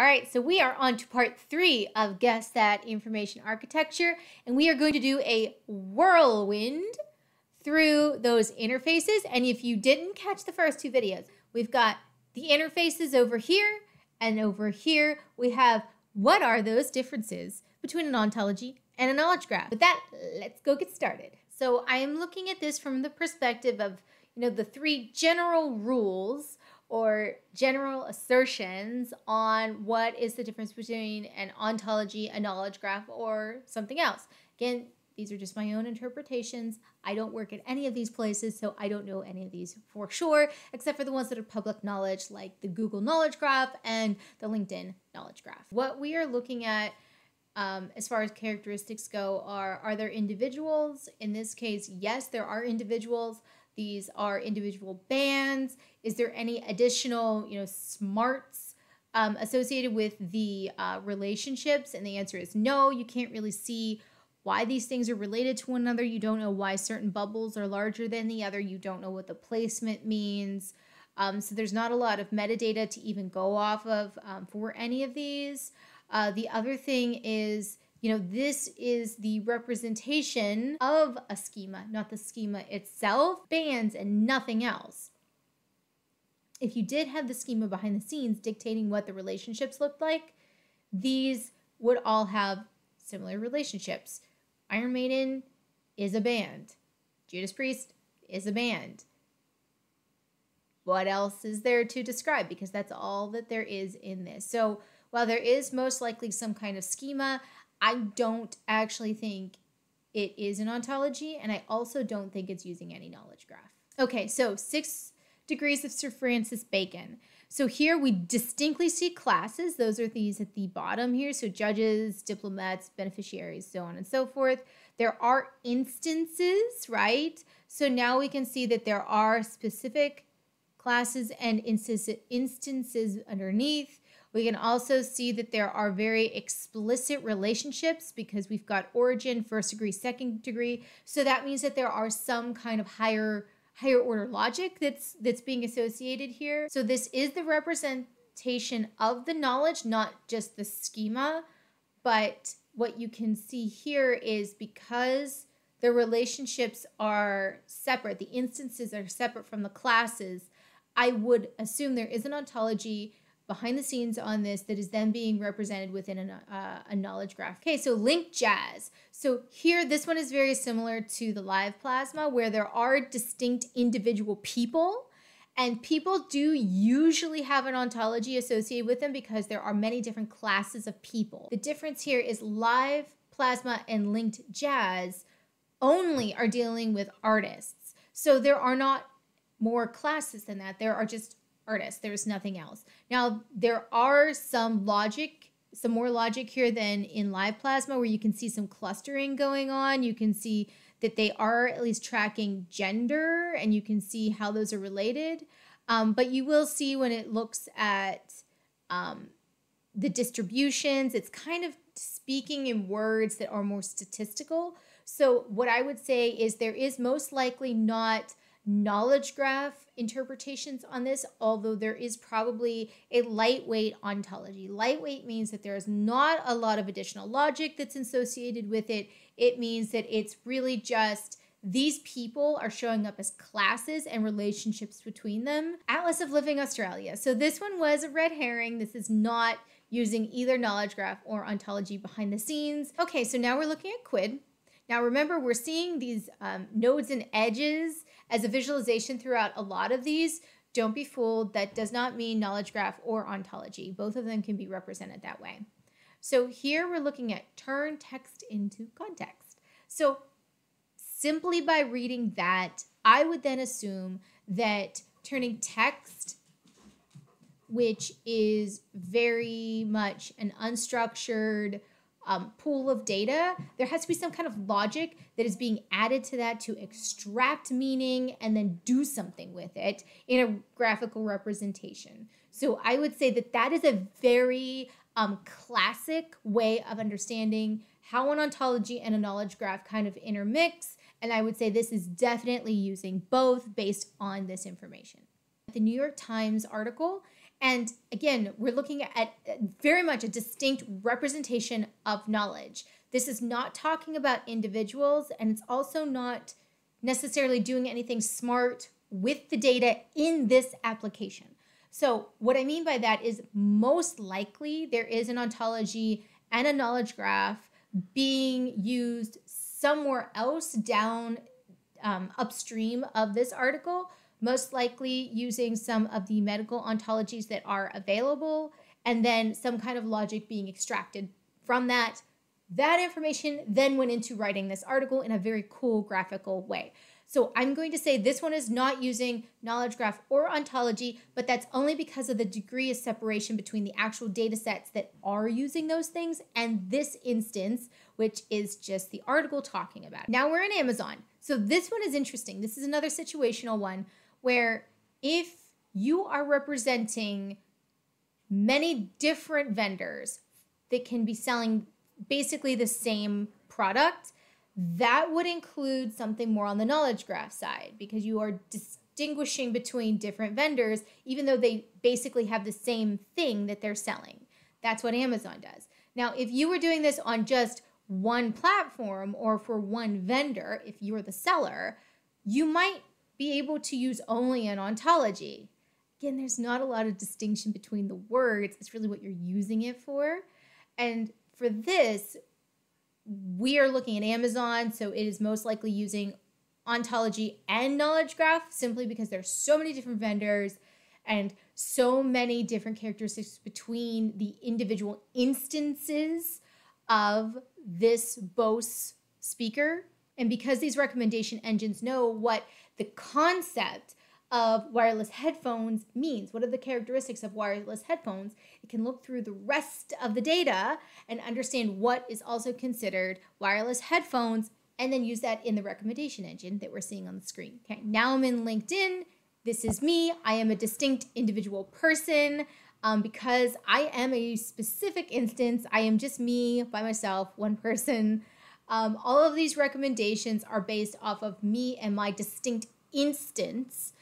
All right, so we are on to part three of Guess That Information Architecture, and we are going to do a whirlwind through those interfaces. And if you didn't catch the first two videos, we've got the interfaces over here, and over here we have what are those differences between an ontology and a knowledge graph. With that, let's go get started. So I am looking at this from the perspective of, you know, the three general rules or general assertions on what is the difference between an ontology, a knowledge graph, or something else. Again, these are just my own interpretations. I don't work at any of these places, so I don't know any of these for sure, except for the ones that are public knowledge, like the Google Knowledge Graph and the LinkedIn Knowledge Graph. What we are looking at um, as far as characteristics go are are there individuals? In this case, yes, there are individuals these are individual bands. Is there any additional, you know, smarts um, associated with the uh, relationships? And the answer is no. You can't really see why these things are related to one another. You don't know why certain bubbles are larger than the other. You don't know what the placement means. Um, so there's not a lot of metadata to even go off of um, for any of these. Uh, the other thing is you know, this is the representation of a schema, not the schema itself, bands, and nothing else. If you did have the schema behind the scenes dictating what the relationships looked like, these would all have similar relationships. Iron Maiden is a band, Judas Priest is a band. What else is there to describe? Because that's all that there is in this. So, while there is most likely some kind of schema, I don't actually think it is an ontology, and I also don't think it's using any knowledge graph. Okay, so six degrees of Sir Francis Bacon. So here we distinctly see classes. Those are these at the bottom here. So judges, diplomats, beneficiaries, so on and so forth. There are instances, right? So now we can see that there are specific classes and instances underneath. We can also see that there are very explicit relationships because we've got origin, first degree, second degree. So that means that there are some kind of higher higher order logic that's that's being associated here. So this is the representation of the knowledge, not just the schema, but what you can see here is because the relationships are separate, the instances are separate from the classes, I would assume there is an ontology behind the scenes on this that is then being represented within an, uh, a knowledge graph. Okay, so link jazz. So here, this one is very similar to the live plasma where there are distinct individual people and people do usually have an ontology associated with them because there are many different classes of people. The difference here is live plasma and linked jazz only are dealing with artists. So there are not more classes than that. There are just artist. There's nothing else. Now, there are some logic, some more logic here than in live plasma where you can see some clustering going on. You can see that they are at least tracking gender and you can see how those are related. Um, but you will see when it looks at um, the distributions, it's kind of speaking in words that are more statistical. So, what I would say is there is most likely not knowledge graph interpretations on this, although there is probably a lightweight ontology. Lightweight means that there is not a lot of additional logic that's associated with it. It means that it's really just these people are showing up as classes and relationships between them. Atlas of Living Australia. So this one was a red herring. This is not using either knowledge graph or ontology behind the scenes. Okay, so now we're looking at Quid. Now remember, we're seeing these um, nodes and edges as a visualization throughout a lot of these. Don't be fooled, that does not mean knowledge graph or ontology. Both of them can be represented that way. So here we're looking at turn text into context. So simply by reading that, I would then assume that turning text, which is very much an unstructured, um, pool of data, there has to be some kind of logic that is being added to that to extract meaning and then do something with it in a graphical representation. So I would say that that is a very um, classic way of understanding how an ontology and a knowledge graph kind of intermix. And I would say this is definitely using both based on this information. The New York Times article and again, we're looking at uh, very much a distinct representation of knowledge. This is not talking about individuals, and it's also not necessarily doing anything smart with the data in this application. So, what I mean by that is most likely there is an ontology and a knowledge graph being used somewhere else down um, upstream of this article most likely using some of the medical ontologies that are available, and then some kind of logic being extracted from that. That information then went into writing this article in a very cool graphical way. So I'm going to say this one is not using knowledge graph or ontology, but that's only because of the degree of separation between the actual data sets that are using those things and this instance, which is just the article talking about. It. Now we're in Amazon. So this one is interesting. This is another situational one where if you are representing many different vendors that can be selling basically the same product, that would include something more on the knowledge graph side because you are distinguishing between different vendors, even though they basically have the same thing that they're selling. That's what Amazon does. Now, if you were doing this on just one platform or for one vendor, if you're the seller, you might be able to use only an ontology. Again, there's not a lot of distinction between the words, it's really what you're using it for. And for this, we are looking at Amazon, so it is most likely using ontology and knowledge graph simply because there's so many different vendors and so many different characteristics between the individual instances of this Bose speaker. And because these recommendation engines know what the concept of wireless headphones means. What are the characteristics of wireless headphones? It can look through the rest of the data and understand what is also considered wireless headphones and then use that in the recommendation engine that we're seeing on the screen. Okay, now I'm in LinkedIn. This is me. I am a distinct individual person um, because I am a specific instance. I am just me by myself, one person. Um, all of these recommendations are based off of me and my distinct instance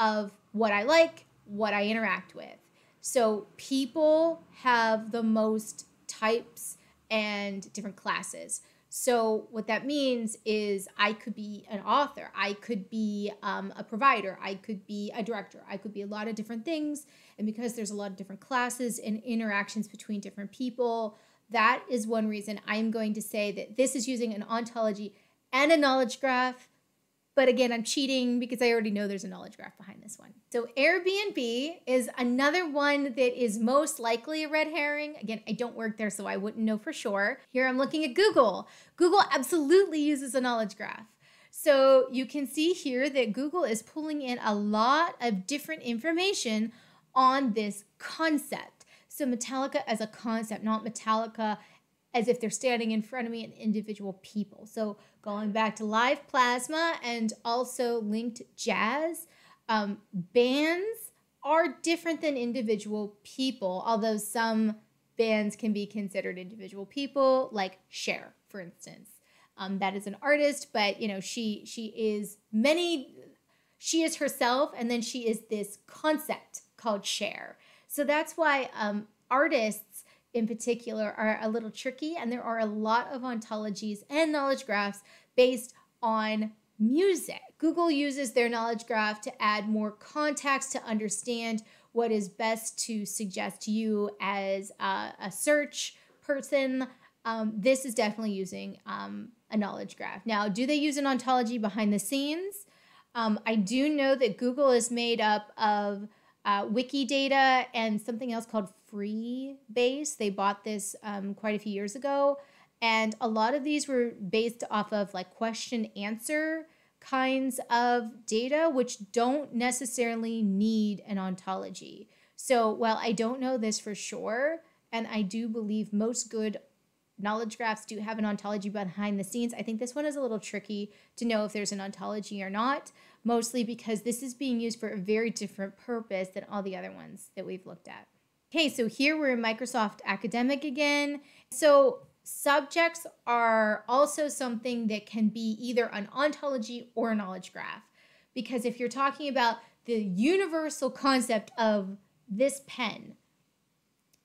of what I like, what I interact with. So people have the most types and different classes. So, what that means is I could be an author, I could be um, a provider, I could be a director, I could be a lot of different things. And because there's a lot of different classes and interactions between different people, that is one reason I'm going to say that this is using an ontology and a knowledge graph. But again, I'm cheating because I already know there's a knowledge graph behind this one. So Airbnb is another one that is most likely a red herring. Again, I don't work there, so I wouldn't know for sure. Here I'm looking at Google. Google absolutely uses a knowledge graph. So you can see here that Google is pulling in a lot of different information on this concept. So Metallica as a concept, not Metallica as if they're standing in front of me and individual people. So going back to live plasma and also linked jazz, um, bands are different than individual people, although some bands can be considered individual people, like Cher, for instance. Um, that is an artist, but you know she she is many. She is herself, and then she is this concept called Cher so that's why um, artists in particular are a little tricky, and there are a lot of ontologies and knowledge graphs based on music. Google uses their knowledge graph to add more context to understand what is best to suggest to you as a, a search person. Um, this is definitely using um, a knowledge graph. Now, do they use an ontology behind the scenes? Um, I do know that Google is made up of uh, Wikidata and something else called Freebase. They bought this um, quite a few years ago. And a lot of these were based off of like question answer kinds of data, which don't necessarily need an ontology. So while I don't know this for sure, and I do believe most good knowledge graphs do have an ontology behind the scenes. I think this one is a little tricky to know if there's an ontology or not, mostly because this is being used for a very different purpose than all the other ones that we've looked at. Okay, so here we're in Microsoft Academic again. So subjects are also something that can be either an ontology or a knowledge graph. Because if you're talking about the universal concept of this pen,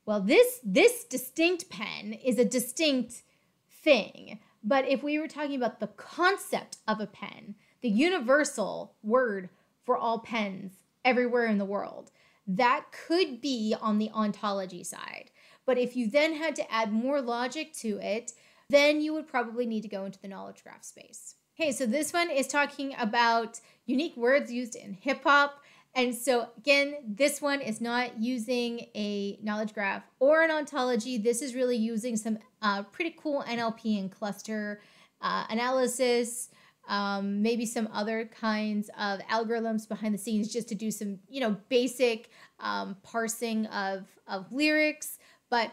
well, this this distinct pen is a distinct thing. But if we were talking about the concept of a pen, the universal word for all pens everywhere in the world, that could be on the ontology side. But if you then had to add more logic to it, then you would probably need to go into the knowledge graph space. Okay, so this one is talking about unique words used in hip hop and so again, this one is not using a knowledge graph or an ontology. This is really using some uh, pretty cool NLP and cluster uh, analysis, um, maybe some other kinds of algorithms behind the scenes just to do some, you know, basic um, parsing of, of lyrics, but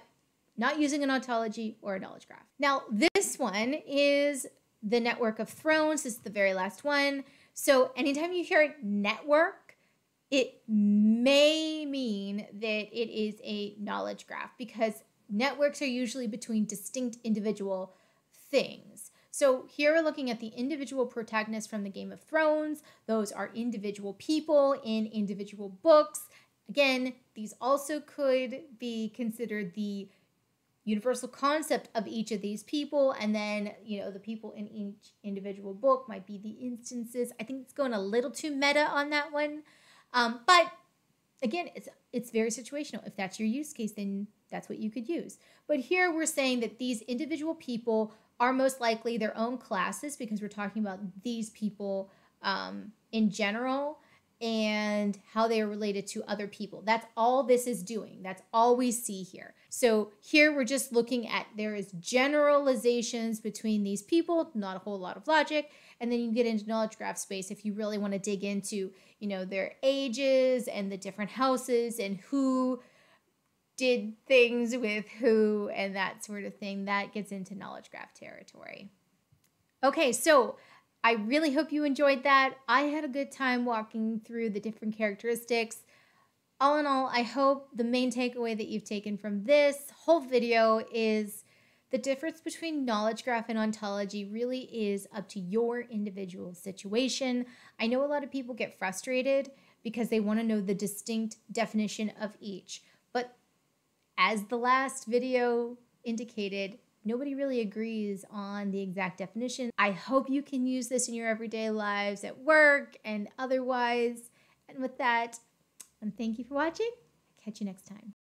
not using an ontology or a knowledge graph. Now, this one is the Network of Thrones. This is the very last one. So anytime you hear network, it may mean that it is a knowledge graph because networks are usually between distinct individual things. So here we're looking at the individual protagonists from the Game of Thrones. Those are individual people in individual books. Again, these also could be considered the universal concept of each of these people and then you know the people in each individual book might be the instances i think it's going a little too meta on that one um, but again, it's it's very situational. If that's your use case, then that's what you could use. But here we're saying that these individual people are most likely their own classes because we're talking about these people um, in general and how they are related to other people. That's all this is doing. That's all we see here. So here we're just looking at there is generalizations between these people, not a whole lot of logic, and then you get into knowledge graph space if you really want to dig into you know their ages and the different houses and who did things with who and that sort of thing that gets into knowledge graph territory okay so i really hope you enjoyed that i had a good time walking through the different characteristics all in all i hope the main takeaway that you've taken from this whole video is the difference between knowledge graph and ontology really is up to your individual situation. I know a lot of people get frustrated because they want to know the distinct definition of each. But as the last video indicated, nobody really agrees on the exact definition. I hope you can use this in your everyday lives at work and otherwise. And with that, and um, thank you for watching. Catch you next time.